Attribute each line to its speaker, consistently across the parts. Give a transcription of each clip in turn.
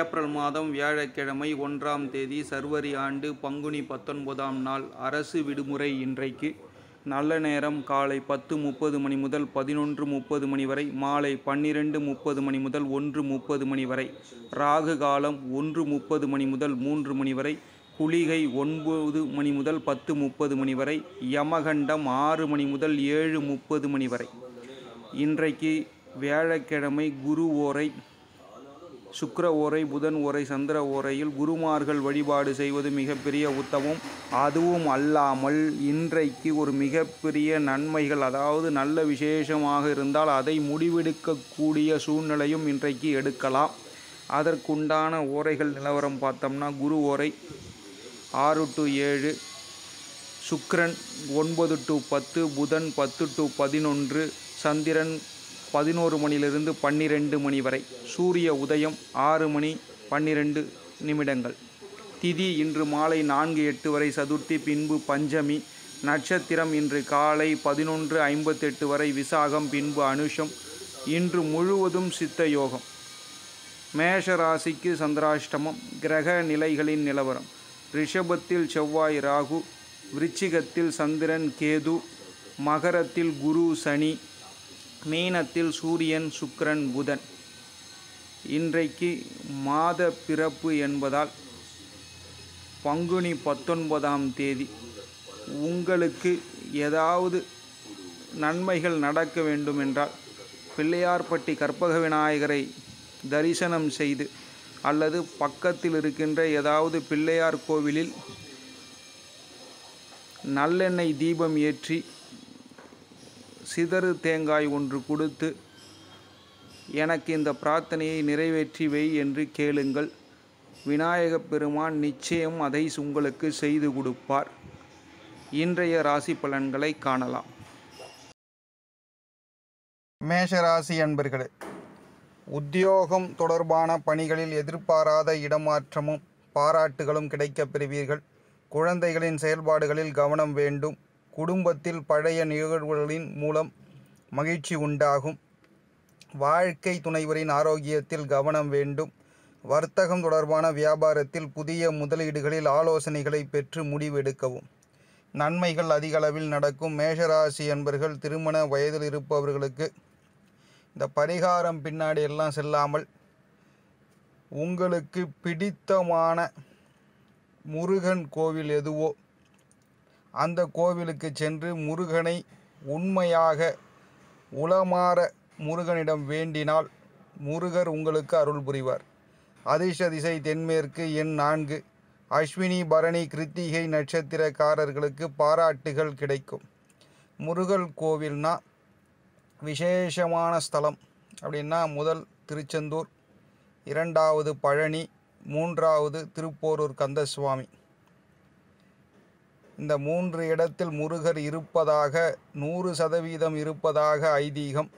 Speaker 1: April மாதம் வியாழக்கிழமை ஒன்றாம் தேதி சர்வரி ஆண்டு பங்குனி பத்தொன்பதாம் நாள் அரசு விடுமுறை இன்றைக்கு நல்ல நேரம் காலை பத்து முப்பது மணி முதல் பதினொன்று முப்பது மணி வரை மாலை பன்னிரெண்டு முப்பது மணி முதல் ஒன்று முப்பது மணி வரை ராகு காலம் ஒன்று முப்பது மணி முதல் மூன்று மணி வரை குளிகை ஒன்பது மணி முதல் பத்து முப்பது மணி வரை யமகண்டம் ஆறு மணி முதல் ஏழு முப்பது மணி வரை இன்றைக்கு வியாழக்கிழமை குரு ஓரை சுக்கர ஓரை புதன் ஓரை சந்திர ஓரையில் குருமார்கள் வழிபாடு செய்வது மிகப்பெரிய உத்தமம் அதுவும் அல்லாமல் இன்றைக்கு ஒரு மிகப்பெரிய நன்மைகள் அதாவது நல்ல விசேஷமாக இருந்தால் அதை முடிவெடுக்கக்கூடிய சூழ்நிலையும் இன்றைக்கு எடுக்கலாம் அதற்குண்டான ஓரைகள் நிலவரம் பார்த்தோம்னா குரு ஓரை ஆறு டு ஏழு சுக்ரன் ஒன்பது டு பத்து புதன் பத்து டு பதினொன்று சந்திரன் பதினோரு மணிலிருந்து பன்னிரெண்டு மணி வரை சூரிய உதயம் ஆறு மணி பன்னிரெண்டு நிமிடங்கள் திதி இன்று மாலை நான்கு எட்டு வரை சதுர்த்தி பின்பு பஞ்சமி நட்சத்திரம் இன்று காலை பதினொன்று ஐம்பத்தெட்டு வரை விசாகம் பின்பு அனுஷம் இன்று முழுவதும் சித்த யோகம் மேஷ ராசிக்கு சந்திராஷ்டமம் கிரக நிலைகளின் நிலவரம் ரிஷபத்தில் செவ்வாய் ராகு விருச்சிகத்தில் சந்திரன் கேது மகரத்தில் குரு சனி மீனத்தில் சூரியன் சுக்கரன் புதன் இன்றைக்கு மாத பிறப்பு என்பதால் பங்குனி பத்தொன்பதாம் தேதி உங்களுக்கு ஏதாவது நன்மைகள் நடக்க வேண்டுமென்றால் பிள்ளையார்பட்டி கற்பக விநாயகரை தரிசனம் செய்து அல்லது பக்கத்தில் இருக்கின்ற ஏதாவது பிள்ளையார் கோவிலில் நல்லெண்ணெய் தீபம் ஏற்றி சிதறு தேங்காய் ஒன்று கொடுத்து எனக்கு இந்த பிரார்த்தனையை நிறைவேற்றி வை என்று கேளுங்கள் விநாயகப் பெருமான் நிச்சயம் அதை உங்களுக்கு செய்து கொடுப்பார் இன்றைய ராசி பலன்களை காணலாம் மேஷராசி அன்பர்களே உத்தியோகம் தொடர்பான பணிகளில் எதிர்பாராத இடமாற்றமும் பாராட்டுகளும் கிடைக்கப் பெறுவீர்கள் குழந்தைகளின் செயல்பாடுகளில் கவனம் வேண்டும் குடும்பத்தில் பழைய நிகழ்வுகளின் மூலம் மகிழ்ச்சி உண்டாகும் வாழ்க்கை துணைவரின் ஆரோக்கியத்தில் கவனம் வேண்டும் வர்த்தகம் தொடர்பான வியாபாரத்தில் புதிய முதலீடுகளில் ஆலோசனைகளை பெற்று முடிவெடுக்கவும் நன்மைகள் அதிகளவில் நடக்கும் மேஷராசி என்பர்கள் திருமண வயதில் இருப்பவர்களுக்கு இந்த பரிகாரம் பின்னாடி எல்லாம் செல்லாமல் உங்களுக்கு பிடித்தமான முருகன் கோவில் எதுவோ அந்த கோவிலுக்கு சென்று முருகனை உண்மையாக உளமாற முருகனிடம் வேண்டினால் முருகர் உங்களுக்கு அருள் புரிவார் அதிர்ஷ்ட திசை தென்மேற்கு எண் நான்கு அஸ்வினி பரணி கிருத்திகை நட்சத்திரக்காரர்களுக்கு பாராட்டுகள் கிடைக்கும் முருகல் கோவில்னா விசேஷமான ஸ்தலம் அப்படின்னா முதல் திருச்செந்தூர் இரண்டாவது பழனி மூன்றாவது திருப்போரூர் கந்தசுவாமி இந்த மூன்று இடத்தில் முருகர் இருப்பதாக நூறு சதவீதம் இருப்பதாக ஐதீகம்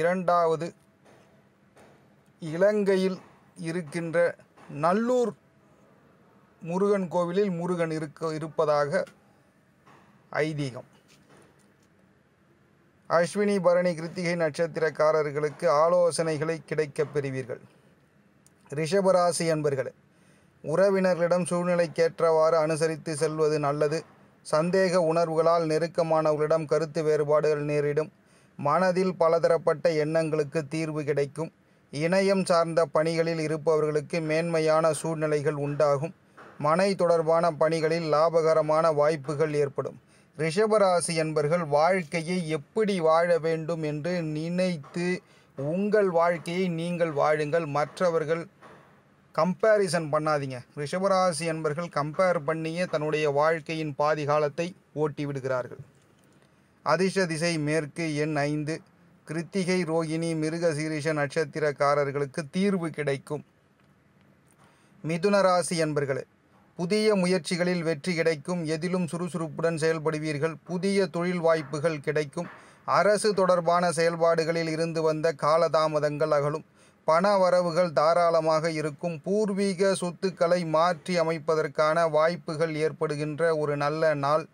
Speaker 1: இரண்டாவது இலங்கையில் இருக்கின்ற நல்லூர் முருகன் கோவிலில் முருகன் இருக்க இருப்பதாக ஐதீகம் அஸ்வினி பரணி கிருத்திகை நட்சத்திரக்காரர்களுக்கு ஆலோசனைகளை கிடைக்கப் பெறுவீர்கள் ரிஷபராசி என்பர்களே உறவினர்களிடம் சூழ்நிலைக்கேற்றவாறு அனுசரித்து செல்வது நல்லது சந்தேக உணர்வுகளால் நெருக்கமானவர்களிடம் கருத்து வேறுபாடுகள் நேரிடும் மனதில் பலதரப்பட்ட எண்ணங்களுக்கு தீர்வு கிடைக்கும் இணையம் சார்ந்த பணிகளில் இருப்பவர்களுக்கு மேன்மையான சூழ்நிலைகள் உண்டாகும் மனை தொடர்பான பணிகளில் லாபகரமான வாய்ப்புகள் ஏற்படும் ரிஷபராசி என்பர்கள் வாழ்க்கையை எப்படி வாழ வேண்டும் என்று நினைத்து உங்கள் வாழ்க்கையை நீங்கள் வாழுங்கள் மற்றவர்கள் கம்பேரிசன் பண்ணாதீங்க ரிஷபராசி என்பர்கள் கம்பேர் பண்ணியே தன்னுடைய வாழ்க்கையின் பாதி காலத்தை ஓட்டி விடுகிறார்கள் அதிர்ஷ திசை மேற்கு எண் ஐந்து கிருத்திகை ரோகிணி மிருகசீரிஷ நட்சத்திரக்காரர்களுக்கு தீர்வு கிடைக்கும் மிதுன ராசி என்பர்களே புதிய முயற்சிகளில் வெற்றி கிடைக்கும் எதிலும் சுறுசுறுப்புடன் செயல்படுவீர்கள் புதிய தொழில் வாய்ப்புகள் கிடைக்கும் அரசு தொடர்பான செயல்பாடுகளில் இருந்து வந்த காலதாமதங்கள் அகலும் பண வரவுகள் தாராளமாக இருக்கும் பூர்வீக சொத்துக்களை மாற்றி அமைப்பதற்கான வாய்ப்புகள் ஏற்படுகின்ற ஒரு நல்ல நாள்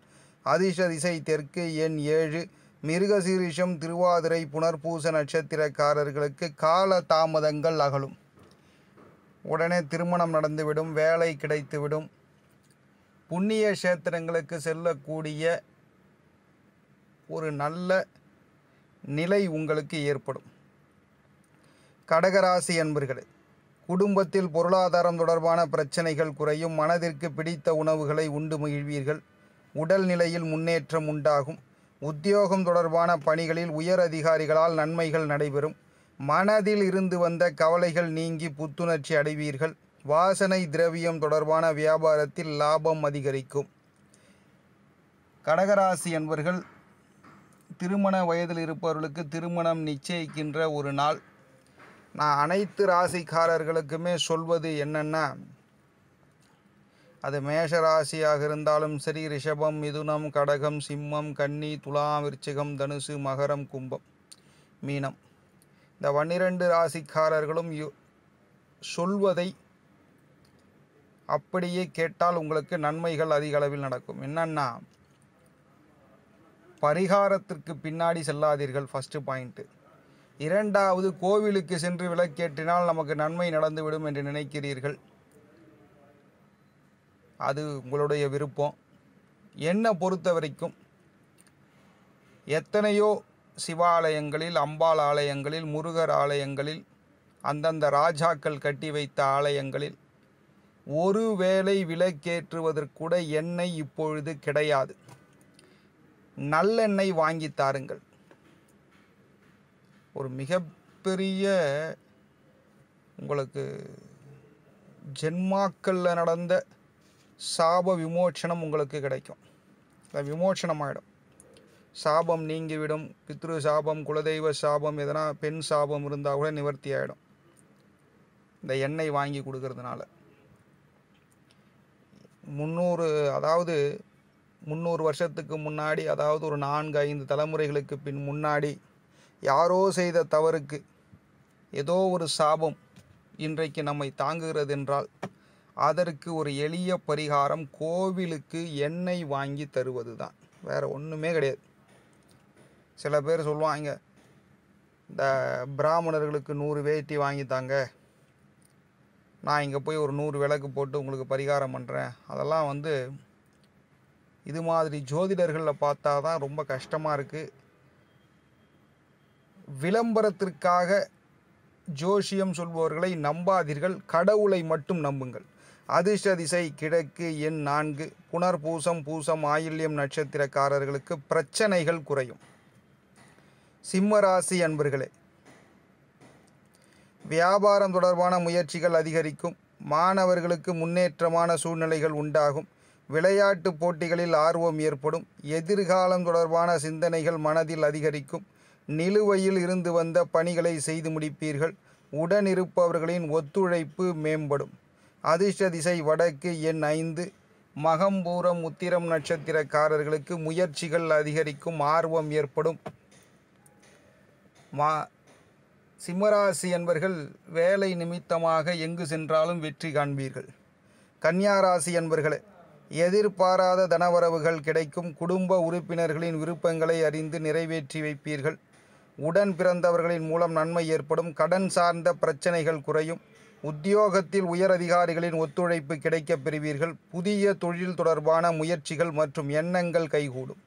Speaker 1: அதிர்ஷ திசை தெற்கு எண் ஏழு மிருகசீரிஷம் திருவாதிரை புனர்பூச நட்சத்திரக்காரர்களுக்கு கால தாமதங்கள் அகலும் உடனே திருமணம் நடந்துவிடும் வேலை கிடைத்துவிடும் புண்ணிய கஷேத்திரங்களுக்கு செல்லக்கூடிய ஒரு நல்ல நிலை உங்களுக்கு ஏற்படும் கடகராசி என்பர்களே குடும்பத்தில் பொருளாதாரம் தொடர்பான பிரச்சனைகள் குறையும் மனதிற்கு பிடித்த உணவுகளை உண்டு மகிழ்வீர்கள் உடல் நிலையில் முன்னேற்றம் உண்டாகும் உத்தியோகம் தொடர்பான பணிகளில் உயர் அதிகாரிகளால் நன்மைகள் நடைபெறும் மனதில் இருந்து வந்த கவலைகள் நீங்கி புத்துணர்ச்சி அடைவீர்கள் வாசனை திரவியம் தொடர்பான வியாபாரத்தில் லாபம் அதிகரிக்கும் கடகராசி என்பர்கள் திருமண வயதில் இருப்பவர்களுக்கு திருமணம் நிச்சயிக்கின்ற ஒரு நாள் நான் அனைத்து ராசிக்காரர்களுக்குமே சொல்வது என்னென்னா அது மேஷ ராசியாக இருந்தாலும் சரி ரிஷபம் மிதுனம் கடகம் சிம்மம் கன்னி துலா விருச்சிகம் தனுசு மகரம் கும்பம் மீனம் இந்த பன்னிரண்டு ராசிக்காரர்களும் சொல்வதை அப்படியே கேட்டால் உங்களுக்கு நன்மைகள் அதிக அளவில் நடக்கும் என்னென்னா பரிகாரத்திற்கு பின்னாடி செல்லாதீர்கள் ஃபஸ்ட்டு பாயிண்ட்டு இரண்டாவது கோவிலுக்கு சென்று விளக்கேற்றினால் நமக்கு நன்மை நடந்துவிடும் என்று நினைக்கிறீர்கள் அது உங்களுடைய விருப்பம் என்னை பொறுத்த வரைக்கும் எத்தனையோ சிவாலயங்களில் அம்பாள் ஆலயங்களில் முருகர் ஆலயங்களில் அந்தந்த ராஜாக்கள் கட்டி வைத்த ஆலயங்களில் ஒரு வேளை விலக்கேற்றுவதற்கூட எண்ணெய் இப்பொழுது கிடையாது நல்லெண்ணெய் வாங்கி தாருங்கள் ஒரு மிகப்பெரிய உங்களுக்கு ஜென்மாக்களில் நடந்த சாப விமோச்சனம் உங்களுக்கு கிடைக்கும் விமோச்சனம் விமோச்சனமாயிடும் சாபம் நீங்கிவிடும் பித்ரு சாபம் குலதெய்வ சாபம் எதனா பெண் சாபம் இருந்தால் கூட நிவர்த்தி ஆகிடும் இந்த எண்ணெய் வாங்கி கொடுக்கறதுனால முந்நூறு அதாவது முந்நூறு வருஷத்துக்கு முன்னாடி அதாவது ஒரு நான்கு ஐந்து தலைமுறைகளுக்கு பின் முன்னாடி யாரோ செய்த தவறுக்கு ஏதோ ஒரு சாபம் இன்றைக்கு நம்மை தாங்குகிறது என்றால் அதற்கு ஒரு எளிய பரிகாரம் கோவிலுக்கு எண்ணெய் வாங்கி தருவது தான் வேறு ஒன்றுமே கிடையாது சில பேர் சொல்லுவாங்க இந்த பிராமணர்களுக்கு நூறு வேட்டி வாங்கித்தாங்க நான் இங்கே போய் ஒரு நூறு விளக்கு போட்டு உங்களுக்கு பரிகாரம் பண்ணுறேன் அதெல்லாம் வந்து இது மாதிரி ஜோதிடர்களில் பார்த்தா தான் ரொம்ப கஷ்டமாக இருக்குது விளம்பரத்திற்காக ஜோஷியம் சொல்பவர்களை நம்பாதீர்கள் கடவுளை மட்டும் நம்புங்கள் அதிர்ஷ்ட திசை கிழக்கு எண் நான்கு புனர்பூசம் பூசம் ஆயில்யம் நட்சத்திரக்காரர்களுக்கு பிரச்சனைகள் குறையும் சிம்மராசி அன்பர்களே வியாபாரம் தொடர்பான முயற்சிகள் அதிகரிக்கும் மாணவர்களுக்கு முன்னேற்றமான சூழ்நிலைகள் உண்டாகும் விளையாட்டு போட்டிகளில் ஆர்வம் ஏற்படும் எதிர்காலம் தொடர்பான சிந்தனைகள் மனதில் அதிகரிக்கும் நிலுவையில் இருந்து வந்த பணிகளை செய்து முடிப்பீர்கள் உடனிருப்பவர்களின் ஒத்துழைப்பு மேம்படும் அதிர்ஷ்ட திசை வடக்கு எண் ஐந்து மகம்பூரம் உத்திரம் நட்சத்திரக்காரர்களுக்கு முயற்சிகள் அதிகரிக்கும் ஆர்வம் ஏற்படும் மா சிம்மராசி என்பர்கள் வேலை நிமித்தமாக எங்கு சென்றாலும் வெற்றி காண்பீர்கள் கன்னியாராசி என்பர்களே எதிர்பாராத தனவரவுகள் கிடைக்கும் குடும்ப உறுப்பினர்களின் விருப்பங்களை அறிந்து நிறைவேற்றி வைப்பீர்கள் உடன் பிறந்தவர்களின் மூலம் நன்மை ஏற்படும் கடன் சார்ந்த பிரச்சனைகள் குறையும் உத்தியோகத்தில் உயர் அதிகாரிகளின் ஒத்துழைப்பு கிடைக்கப் பெறுவீர்கள் புதிய தொழில் தொடர்பான முயற்சிகள் மற்றும் எண்ணங்கள் கைகூடும்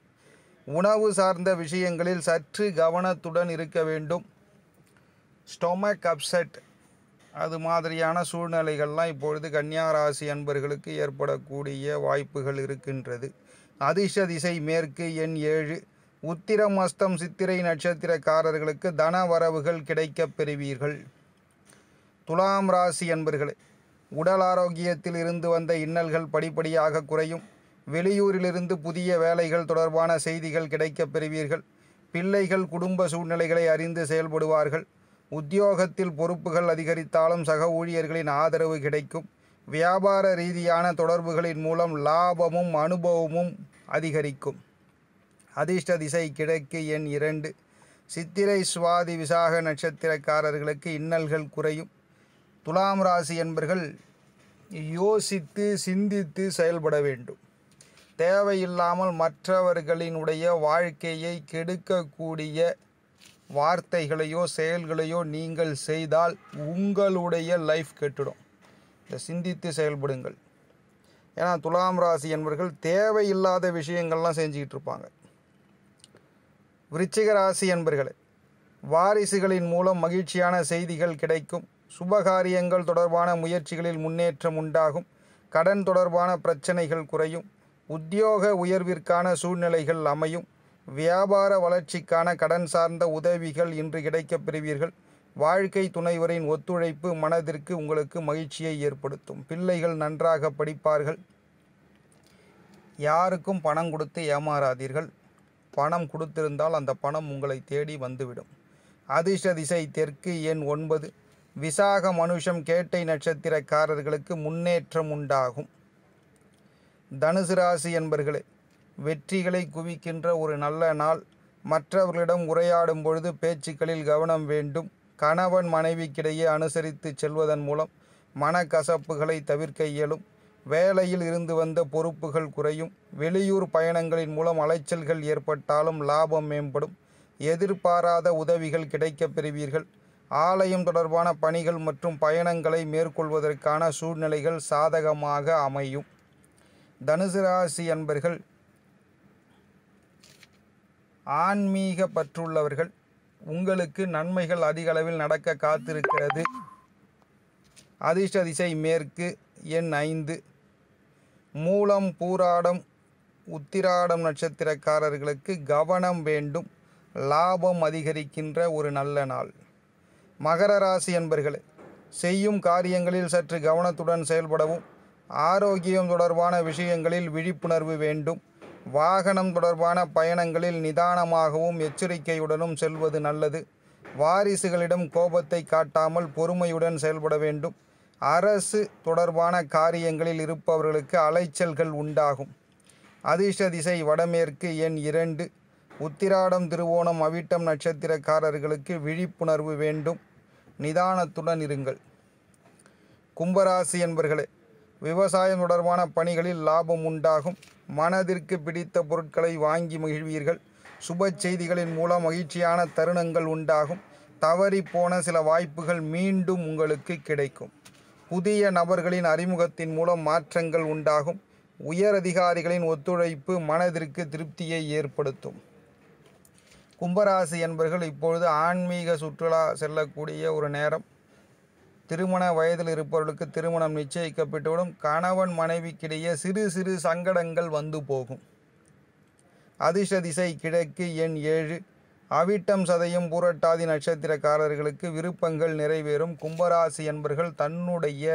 Speaker 1: உணவு சார்ந்த விஷயங்களில் சற்று கவனத்துடன் இருக்க வேண்டும் ஸ்டொமக் அப்செட் அது மாதிரியான சூழ்நிலைகள்லாம் இப்பொழுது கன்னியாராசி அன்பர்களுக்கு ஏற்படக்கூடிய வாய்ப்புகள் இருக்கின்றது அதிர்ஷ்ட திசை மேற்கு எண் ஏழு உத்திரம் அஸ்தம் சித்திரை நட்சத்திரக்காரர்களுக்கு தன வரவுகள் கிடைக்கப் பெறுவீர்கள் துலாம் ராசி என்பர்களே உடல் ஆரோக்கியத்தில் இருந்து வந்த இன்னல்கள் படிப்படியாக குறையும் வெளியூரிலிருந்து புதிய வேலைகள் தொடர்பான செய்திகள் கிடைக்கப் பெறுவீர்கள் பிள்ளைகள் குடும்ப சூழ்நிலைகளை அறிந்து செயல்படுவார்கள் உத்தியோகத்தில் பொறுப்புகள் அதிகரித்தாலும் சக ஊழியர்களின் ஆதரவு கிடைக்கும் வியாபார ரீதியான தொடர்புகளின் மூலம் லாபமும் அனுபவமும் அதிகரிக்கும் அதிர்ஷ்ட திசை கிழக்கு எண் இரண்டு சித்திரை சுவாதி விசாக நட்சத்திரக்காரர்களுக்கு இன்னல்கள் குறையும் துலாம் ராசி என்பர்கள் யோசித்து சிந்தித்து செயல்பட வேண்டும் தேவையில்லாமல் மற்றவர்களினுடைய வாழ்க்கையை கெடுக்கக்கூடிய வார்த்தைகளையோ செயல்களையோ நீங்கள் செய்தால் உங்களுடைய லைஃப் கெட்டுடும் இதை சிந்தித்து செயல்படுங்கள் ஏன்னா துலாம் ராசி என்பர்கள் தேவையில்லாத விஷயங்கள்லாம் செஞ்சுக்கிட்டு இருப்பாங்க விருச்சிக ராசி என்பர்களே வாரிசுகளின் மூலம் மகிழ்ச்சியான செய்திகள் கிடைக்கும் சுபகாரியங்கள் தொடர்பான முயற்சிகளில் முன்னேற்றம் உண்டாகும் கடன் தொடர்பான பிரச்சனைகள் குறையும் உத்தியோக உயர்விற்கான சூழ்நிலைகள் அமையும் வியாபார வளர்ச்சிக்கான கடன் சார்ந்த உதவிகள் இன்று கிடைக்கப் பெறுவீர்கள் வாழ்க்கை துணைவரின் ஒத்துழைப்பு மனதிற்கு உங்களுக்கு மகிழ்ச்சியை ஏற்படுத்தும் பிள்ளைகள் நன்றாக படிப்பார்கள் யாருக்கும் பணம் கொடுத்து ஏமாறாதீர்கள் பணம் கொடுத்திருந்தால் அந்த பணம் உங்களை தேடி வந்துவிடும் அதிர்ஷ்ட திசை தெற்கு எண் ஒன்பது விசாக மனுஷம் கேட்டை நட்சத்திரக்காரர்களுக்கு முன்னேற்றம் உண்டாகும் தனுசு ராசி என்பர்களே வெற்றிகளை குவிக்கின்ற ஒரு நல்ல நாள் மற்றவர்களிடம் உரையாடும் பொழுது பேச்சுக்களில் கவனம் வேண்டும் கணவன் மனைவிக்கிடையே அனுசரித்து செல்வதன் மூலம் மனக்கசப்புகளை தவிர்க்க இயலும் வேலையில் இருந்து வந்த பொறுப்புகள் குறையும் வெளியூர் பயணங்களின் மூலம் அலைச்சல்கள் ஏற்பட்டாலும் லாபம் மேம்படும் எதிர்பாராத உதவிகள் கிடைக்கப் பெறுவீர்கள் ஆலயம் தொடர்பான பணிகள் மற்றும் பயணங்களை மேற்கொள்வதற்கான சூழ்நிலைகள் சாதகமாக அமையும் தனுசு ராசி அன்பர்கள் ஆன்மீக பற்றுள்ளவர்கள் உங்களுக்கு நன்மைகள் அதிக அளவில் நடக்க காத்திருக்கிறது அதிர்ஷ்ட திசை மேற்கு எண் ஐந்து மூலம் பூராடம் உத்திராடம் நட்சத்திரக்காரர்களுக்கு கவனம் வேண்டும் லாபம் அதிகரிக்கின்ற ஒரு நல்ல நாள் மகர ராசி என்பர்களே செய்யும் காரியங்களில் சற்று கவனத்துடன் செயல்படவும் ஆரோக்கியம் தொடர்பான விஷயங்களில் விழிப்புணர்வு வேண்டும் வாகனம் தொடர்பான பயணங்களில் நிதானமாகவும் எச்சரிக்கையுடனும் செல்வது நல்லது வாரிசுகளிடம் கோபத்தை காட்டாமல் பொறுமையுடன் செயல்பட வேண்டும் அரசு தொடர்பான காரியங்களில் இருப்பவர்களுக்கு அலைச்சல்கள் உண்டாகும் அதிர்ஷ்ட திசை வடமேற்கு எண் இரண்டு உத்திராடம் திருவோணம் அவிட்டம் நட்சத்திரக்காரர்களுக்கு விழிப்புணர்வு வேண்டும் நிதானத்துடன் இருங்கள் கும்பராசி என்பர்களே விவசாயம் தொடர்பான பணிகளில் லாபம் உண்டாகும் மனதிற்கு பிடித்த பொருட்களை வாங்கி மகிழ்வீர்கள் சுப செய்திகளின் மூலம் மகிழ்ச்சியான தருணங்கள் உண்டாகும் தவறி போன சில வாய்ப்புகள் மீண்டும் உங்களுக்கு கிடைக்கும் புதிய நபர்களின் அறிமுகத்தின் மூலம் மாற்றங்கள் உண்டாகும் உயர் அதிகாரிகளின் ஒத்துழைப்பு மனதிற்கு திருப்தியை ஏற்படுத்தும் கும்பராசி என்பர்கள் இப்பொழுது ஆன்மீக சுற்றுலா செல்லக்கூடிய ஒரு நேரம் திருமண வயதில் இருப்பவர்களுக்கு திருமணம் நிச்சயிக்கப்பட்டுவிடும் கணவன் மனைவிக்கிடையே சிறு சிறு சங்கடங்கள் வந்து போகும் அதிர்ஷ்ட திசை கிழக்கு எண் ஏழு அவிட்டம் சதையும் பூரட்டாதி நட்சத்திரக்காரர்களுக்கு விருப்பங்கள் நிறைவேறும் கும்பராசி என்பர்கள் தன்னுடைய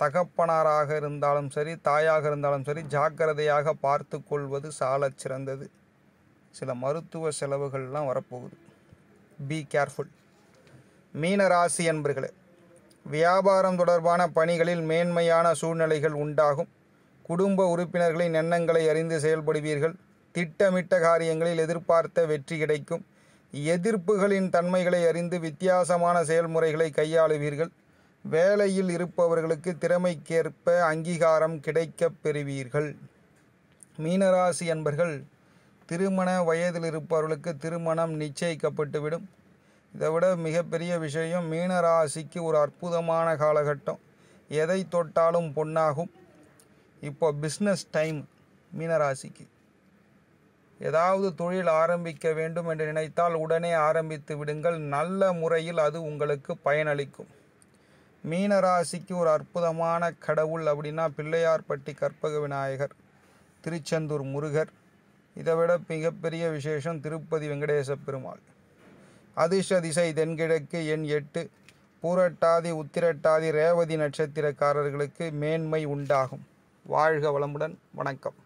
Speaker 1: தகப்பனாராக இருந்தாலும் சரி தாயாக இருந்தாலும் சரி ஜாக்கிரதையாக பார்த்து கொள்வது சால சிறந்தது சில மருத்துவ செலவுகள்லாம் வரப்போகுது பி கேர்ஃபுல் மீனராசி என்பர்களே வியாபாரம் தொடர்பான பணிகளில் மேன்மையான சூழ்நிலைகள் உண்டாகும் குடும்ப உறுப்பினர்களின் எண்ணங்களை அறிந்து செயல்படுவீர்கள் திட்டமிட்ட காரியங்களில் எதிர்பார்த்த வெற்றி கிடைக்கும் எதிர்ப்புகளின் தன்மைகளை அறிந்து வித்தியாசமான செயல்முறைகளை கையாளுவீர்கள் வேலையில் இருப்பவர்களுக்கு திறமைக்கேற்ப அங்கீகாரம் கிடைக்கப் பெறுவீர்கள் மீனராசி என்பர்கள் திருமண வயதில் இருப்பவர்களுக்கு திருமணம் நிச்சயிக்கப்பட்டுவிடும் இதை விட மிகப்பெரிய விஷயம் மீனராசிக்கு ஒரு அற்புதமான காலகட்டம் எதை தொட்டாலும் பொன்னாகும் இப்போ பிஸ்னஸ் டைம் மீனராசிக்கு ஏதாவது தொழில் ஆரம்பிக்க வேண்டும் என்று நினைத்தால் உடனே ஆரம்பித்து விடுங்கள் நல்ல முறையில் அது உங்களுக்கு பயனளிக்கும் மீனராசிக்கு ஒரு அற்புதமான கடவுள் அப்படின்னா பிள்ளையார்பட்டி கற்பக விநாயகர் திருச்செந்தூர் முருகர் இதை விட மிகப்பெரிய விசேஷம் திருப்பதி வெங்கடேச பெருமாள் அதிர்ஷ்ட திசை தென்கிழக்கு எண் எட்டு பூரட்டாதி உத்திரட்டாதி ரேவதி நட்சத்திரக்காரர்களுக்கு மேன்மை உண்டாகும் வாழ்க வளமுடன் வணக்கம்